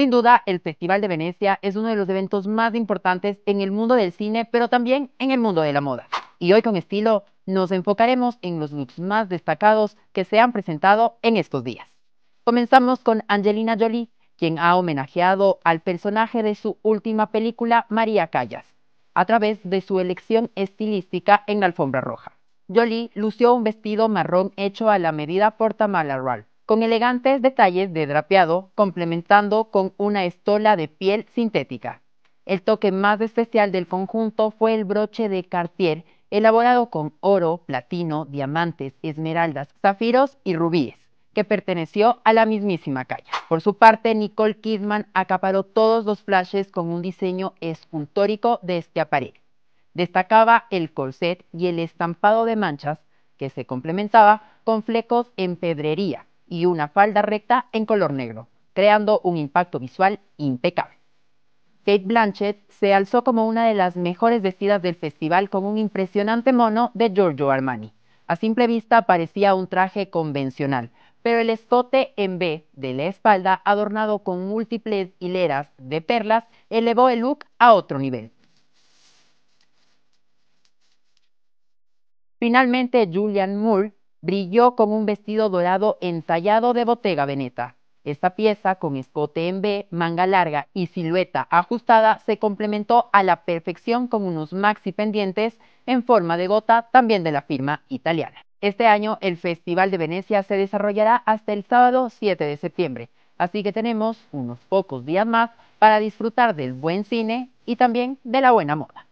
Sin duda, el Festival de Venecia es uno de los eventos más importantes en el mundo del cine, pero también en el mundo de la moda. Y hoy con estilo nos enfocaremos en los looks más destacados que se han presentado en estos días. Comenzamos con Angelina Jolie, quien ha homenajeado al personaje de su última película, María Callas, a través de su elección estilística en la alfombra roja. Jolie lució un vestido marrón hecho a la medida por Tamala Ralph, con elegantes detalles de drapeado, complementando con una estola de piel sintética. El toque más especial del conjunto fue el broche de Cartier, elaborado con oro, platino, diamantes, esmeraldas, zafiros y rubíes, que perteneció a la mismísima calle. Por su parte, Nicole Kidman acaparó todos los flashes con un diseño escultórico de este aparel. Destacaba el corset y el estampado de manchas, que se complementaba con flecos en pedrería, y una falda recta en color negro, creando un impacto visual impecable. Kate Blanchett se alzó como una de las mejores vestidas del festival con un impresionante mono de Giorgio Armani. A simple vista parecía un traje convencional, pero el escote en B de la espalda, adornado con múltiples hileras de perlas, elevó el look a otro nivel. Finalmente, Julian Moore brilló con un vestido dorado ensayado de botega Veneta. Esta pieza, con escote en B, manga larga y silueta ajustada, se complementó a la perfección con unos maxi pendientes en forma de gota, también de la firma italiana. Este año el Festival de Venecia se desarrollará hasta el sábado 7 de septiembre, así que tenemos unos pocos días más para disfrutar del buen cine y también de la buena moda.